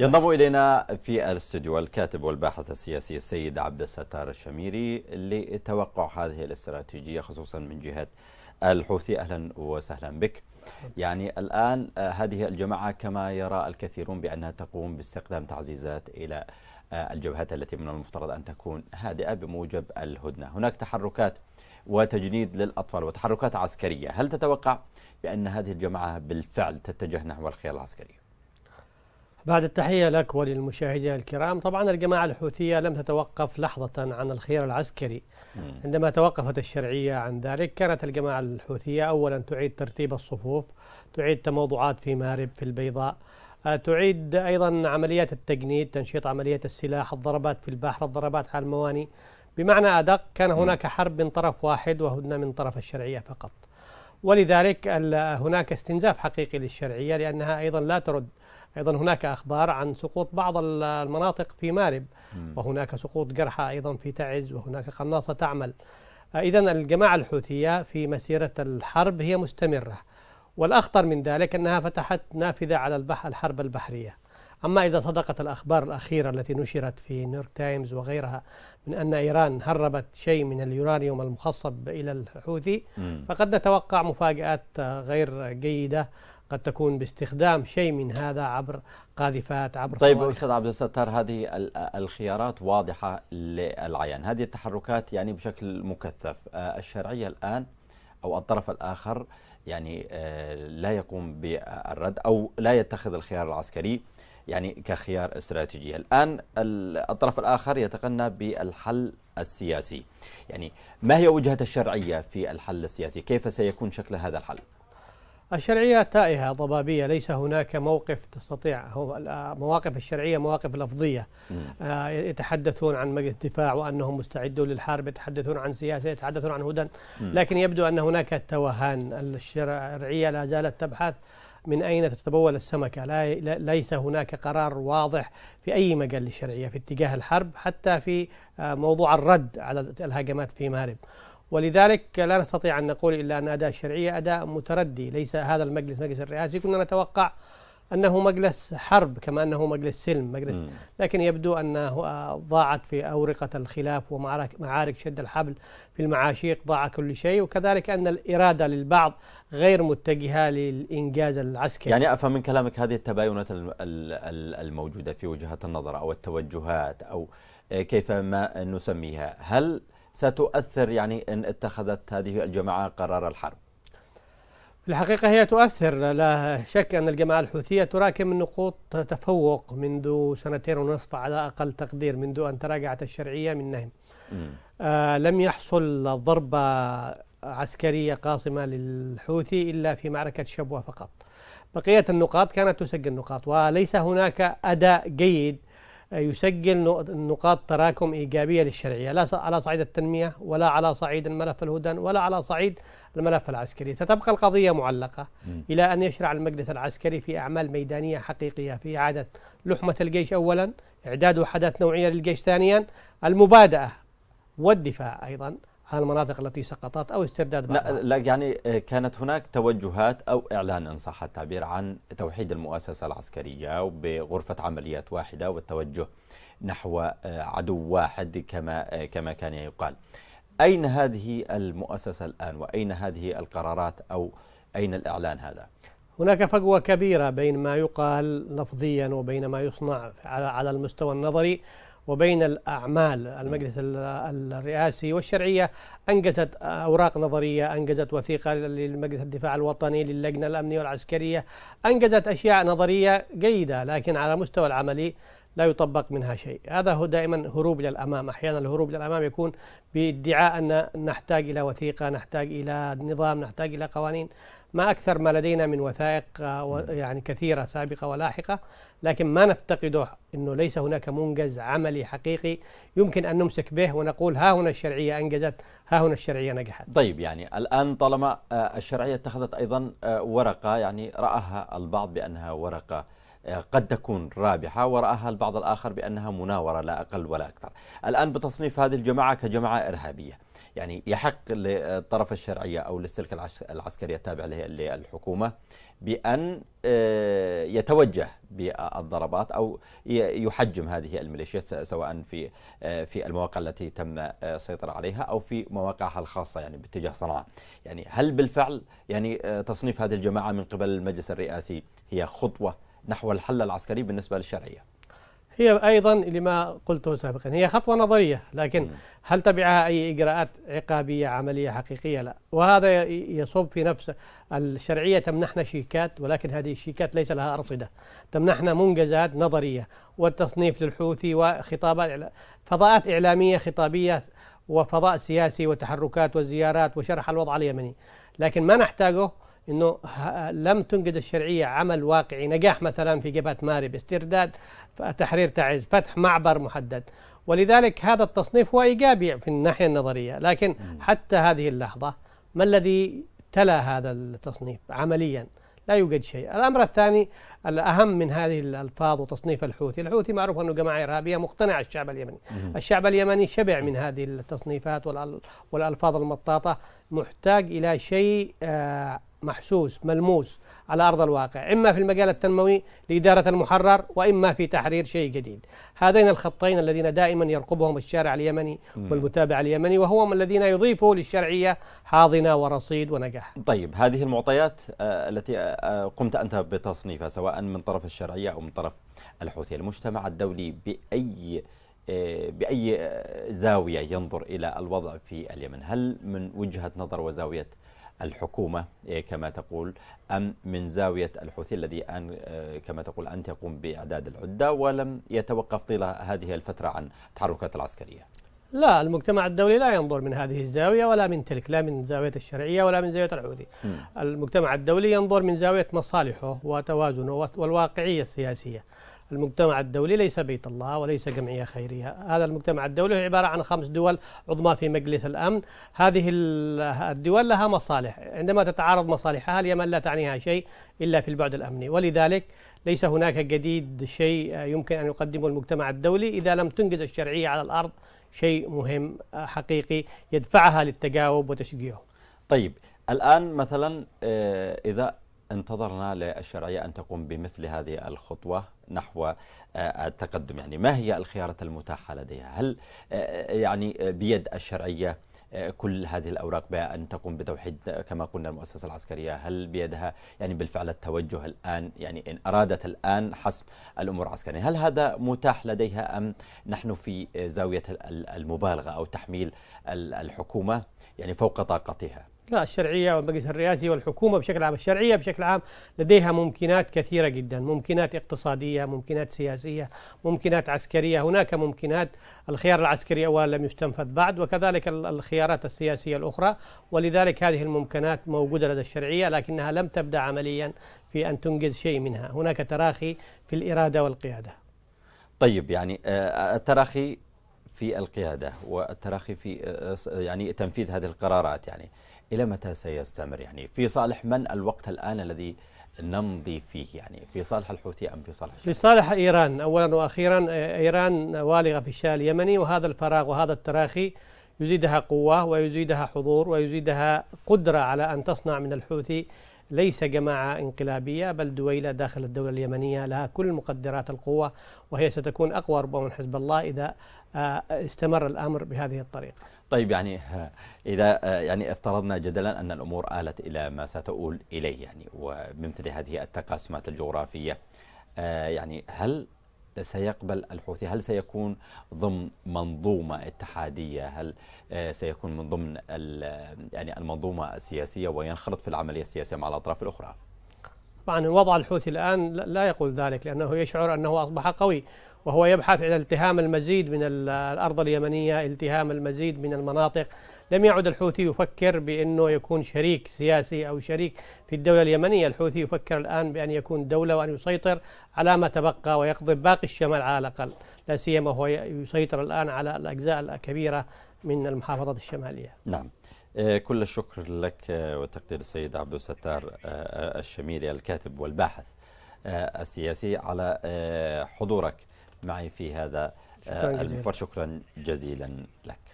ينضم إلينا في الاستوديو الكاتب والباحث السياسي السيد عبد الستار الشميري لتوقع هذه الاستراتيجية خصوصا من جهة الحوثي أهلا وسهلا بك يعني الآن آه، هذه الجماعة كما يرى الكثيرون بأنها تقوم باستخدام تعزيزات إلى آه، الجبهات التي من المفترض أن تكون هادئة بموجب الهدنة هناك تحركات وتجنيد للأطفال وتحركات عسكرية هل تتوقع بأن هذه الجماعة بالفعل تتجه نحو الخيار العسكري؟ بعد التحية لك وللمشاهدين الكرام طبعا الجماعة الحوثية لم تتوقف لحظة عن الخيار العسكري عندما توقفت الشرعية عن ذلك كانت الجماعة الحوثية أولا تعيد ترتيب الصفوف تعيد تموضعات في مارب في البيضاء آه، تعيد أيضا عمليات التجنيد تنشيط عملية السلاح الضربات في البحر الضربات على المواني بمعنى أدق كان هناك حرب من طرف واحد وهدنة من طرف الشرعية فقط ولذلك هناك استنزاف حقيقي للشرعية لأنها أيضا لا ترد أيضا هناك أخبار عن سقوط بعض المناطق في مارب وهناك سقوط جرحى أيضا في تعز وهناك قناصة تعمل آه، إذا الجماعة الحوثية في مسيرة الحرب هي مستمرة والأخطر من ذلك أنها فتحت نافذة على البحر الحرب البحرية أما إذا صدقت الأخبار الأخيرة التي نشرت في نيويورك تايمز وغيرها من أن إيران هربت شيء من اليورانيوم المخصب إلى الحوثي فقد نتوقع مفاجآت غير جيدة قد تكون باستخدام شيء من هذا عبر قاذفات عبر طيب استاذ عبد الستار هذه الخيارات واضحه للعيان هذه التحركات يعني بشكل مكثف آه، الشرعيه الان او الطرف الاخر يعني آه، لا يقوم بالرد او لا يتخذ الخيار العسكري يعني كخيار استراتيجي الآن الطرف الآخر يتقنى بالحل السياسي يعني ما هي وجهة الشرعية في الحل السياسي كيف سيكون شكل هذا الحل الشرعية تائهة ضبابية ليس هناك موقف تستطيع هو مواقف الشرعية مواقف لفظية آه يتحدثون عن مجلس الدفاع وأنهم مستعدون للحرب يتحدثون عن سياسة يتحدثون عن هدى لكن يبدو أن هناك توهان الشرعية لا زالت تبحث من أين تتبول السمكة لا ليس هناك قرار واضح في أي مجال للشرعية في اتجاه الحرب حتى في آه، موضوع الرد على الهجمات في مارب ولذلك لا نستطيع أن نقول إلا أن أداء الشرعية أداء متردي ليس هذا المجلس مجلس الرئاسي كنا نتوقع أنه مجلس حرب كما أنه مجلس سلم مجلس م. لكن يبدو أنه ضاعت في أورقة الخلاف ومعارك شد الحبل في المعاشيق ضاع كل شيء وكذلك أن الإرادة للبعض غير متجهة للإنجاز العسكري يعني أفهم من كلامك هذه التباينات الموجودة في وجهات النظر أو التوجهات أو آه، كيف ما نسميها هل ستؤثر يعني إن اتخذت هذه الجماعة قرار الحرب في الحقيقة هي تؤثر لا شك أن الجماعة الحوثية تراكم نقوط تفوق منذ سنتين ونصف على أقل تقدير منذ أن تراجعت الشرعية من نهم آه لم يحصل ضربة عسكرية قاصمة للحوثي إلا في معركة شبوة فقط بقية النقاط كانت تسجل نقاط وليس هناك أداء جيد يسجل نقاط تراكم إيجابية للشرعية لا على صعيد التنمية ولا على صعيد الملف الهدن ولا على صعيد الملف العسكري ستبقى القضية معلقة م. إلى أن يشرع المجلس العسكري في أعمال ميدانية حقيقية في إعادة لحمة الجيش أولا إعداد وحدات نوعية للجيش ثانيا المبادئة والدفاع أيضا هالمناطق التي سقطت أو استرداد بعضها لا, لا يعني آه، كانت هناك توجهات أو إعلان إن صح التعبير عن توحيد المؤسسة العسكرية بغرفة عمليات واحدة والتوجه نحو آه، عدو واحد كما آه، كما كان يقال أين هذه المؤسسة الآن وأين هذه القرارات أو أين الإعلان هذا؟ هناك فجوة كبيرة بين ما يقال لفظيا وبين ما يصنع على المستوى النظري وبين الأعمال المجلس الرئاسي والشرعية أنجزت أوراق نظرية أنجزت وثيقة للمجلس الدفاع الوطني للجنة الأمنية والعسكرية أنجزت أشياء نظرية جيدة لكن على مستوى العملي لا يطبق منها شيء هذا هو دائما هروب إلى الأمام أحيانا الهروب للأمام يكون بادعاء أن نحتاج إلى وثيقة نحتاج إلى نظام نحتاج إلى قوانين ما أكثر ما لدينا من وثائق آه، يعني كثيرة سابقة ولاحقة لكن ما نفتقده أنه ليس هناك منجز عملي حقيقي يمكن أن نمسك به ونقول ها هنا الشرعية أنجزت ها هنا الشرعية نجحت طيب يعني الآن طالما آه، الشرعية اتخذت أيضا آه، ورقة يعني رآها البعض بأنها ورقة قد تكون رابحة ورآها البعض الآخر بأنها مناورة لا أقل ولا أكثر الآن بتصنيف هذه الجماعة كجماعة إرهابية يعني يحق للطرف الشرعية أو للسلك العسكري التابع للحكومة بأن آه، يتوجه بالضربات أو يحجم هذه الميليشيات سواء في آه، في المواقع التي تم آه، السيطرة عليها أو في مواقعها الخاصة يعني باتجاه صنعاء يعني هل بالفعل يعني تصنيف هذه الجماعة من قبل المجلس الرئاسي هي خطوة نحو الحل العسكري بالنسبة للشرعية هي أيضا لما قلته سابقا هي خطوة نظرية لكن هل تبعها أي إجراءات عقابية عملية حقيقية لا وهذا يصب في نفس الشرعية تمنحنا شيكات ولكن هذه الشيكات ليس لها أرصدة تمنحنا منجزات نظرية والتصنيف للحوثي وخطابات فضاءات إعلامية خطابية وفضاء سياسي وتحركات وزيارات وشرح الوضع اليمني لكن ما نحتاجه انه لم تنجز الشرعيه عمل واقعي نجاح مثلا في جبهه مارب استرداد تحرير تعز فتح معبر محدد ولذلك هذا التصنيف هو ايجابي في الناحيه النظريه لكن حتى هذه اللحظه ما الذي تلا هذا التصنيف عمليا لا يوجد شيء الامر الثاني الاهم من هذه الالفاظ وتصنيف الحوثي الحوثي معروف انه جماعه ارهابيه مقتنع الشعب اليمني الشعب اليمني شبع من هذه التصنيفات والالفاظ المطاطه محتاج الى شيء آه، محسوس ملموس على أرض الواقع إما في المجال التنموي لإدارة المحرر وإما في تحرير شيء جديد هذين الخطين الذين دائما يرقبهم الشارع اليمني والمتابع اليمني من الذين يضيفه للشرعية حاضنة ورصيد ونجاح طيب هذه المعطيات آه، التي آه، آه، قمت أنت بتصنيفها سواء من طرف الشرعية أو من طرف الحوثي المجتمع الدولي بأي بأي زاوية ينظر إلى الوضع في اليمن هل من وجهة نظر وزاوية الحكومة إيه، كما تقول أم من زاوية الحوثي الذي أن آه، كما تقول أنت يقوم بإعداد العدة ولم يتوقف طيلة هذه الفترة عن التحركات العسكرية لا المجتمع الدولي لا ينظر من هذه الزاوية ولا من تلك لا من زاوية الشرعية ولا من زاوية الحوثي المجتمع الدولي ينظر من زاوية مصالحه وتوازنه والواقعية السياسية المجتمع الدولي ليس بيت الله وليس جمعية خيرية هذا المجتمع الدولي هو عبارة عن خمس دول عظمى في مجلس الأمن هذه الدول لها مصالح عندما تتعارض مصالحها اليمن لا تعنيها شيء إلا في البعد الأمني ولذلك ليس هناك جديد شيء يمكن أن يقدمه المجتمع الدولي إذا لم تنجز الشرعية على الأرض شيء مهم حقيقي يدفعها للتجاوب وتشجيعه طيب الآن مثلا آه، إذا انتظرنا للشرعية أن تقوم بمثل هذه الخطوة نحو آه، التقدم يعني ما هي الخيارات المتاحة لديها هل آه، يعني آه، بيد الشرعية كل هذه الأوراق بأن تقوم بتوحيد كما قلنا المؤسسة العسكرية هل بيدها يعني بالفعل التوجه الآن يعني إن أرادت الآن حسب الأمور العسكرية هل هذا متاح لديها أم نحن في زاوية المبالغة أو تحميل الحكومة يعني فوق طاقتها لا الشرعية والمجلس الرئاسي والحكومة بشكل عام الشرعية بشكل عام لديها ممكنات كثيرة جدا ممكنات اقتصادية ممكنات سياسية ممكنات عسكرية هناك ممكنات الخيار العسكري أولا لم يستنفذ بعد وكذلك الخيارات السياسية الأخرى ولذلك هذه الممكنات موجودة لدى الشرعية لكنها لم تبدأ عمليا في أن تنجز شيء منها هناك تراخي في الإرادة والقيادة طيب يعني آه، التراخي في القيادة والتراخي في آه، يعني تنفيذ هذه القرارات يعني إلى متى سيستمر يعني في صالح من الوقت الآن الذي نمضي فيه يعني في صالح الحوثي أم في صالح في صالح إيران أولا وأخيرا آه، إيران والغة في الشان اليمني وهذا الفراغ وهذا التراخي يزيدها قوة ويزيدها حضور ويزيدها قدرة على أن تصنع من الحوثي ليس جماعة انقلابية بل دويلة داخل الدولة اليمنية لها كل مقدرات القوة وهي ستكون أقوى ربما من حزب الله إذا آه، استمر الأمر بهذه الطريقة طيب يعني إذا يعني افترضنا جدلا أن الأمور آلت إلى ما ستؤول إليه يعني وبمثل هذه التقاسمات الجغرافية يعني هل سيقبل الحوثي هل سيكون ضمن منظومة اتحادية هل سيكون من ضمن يعني المنظومة السياسية وينخرط في العملية السياسية مع الأطراف الأخرى؟ طبعا وضع الحوثي الآن لا يقول ذلك لأنه يشعر أنه أصبح قوي وهو يبحث عن التهام المزيد من الأرض اليمنية التهام المزيد من المناطق لم يعد الحوثي يفكر بأنه يكون شريك سياسي أو شريك في الدولة اليمنية الحوثي يفكر الآن بأن يكون دولة وأن يسيطر على ما تبقى ويقضي باقي الشمال على الأقل لا سيما هو يسيطر الآن على الأجزاء الكبيرة من المحافظات الشمالية نعم آه، كل الشكر لك آه، وتقدير السيد عبد الستار آه، الشميري الكاتب والباحث السياسي على حضورك معي في هذا المحور شكرا جزيلا لك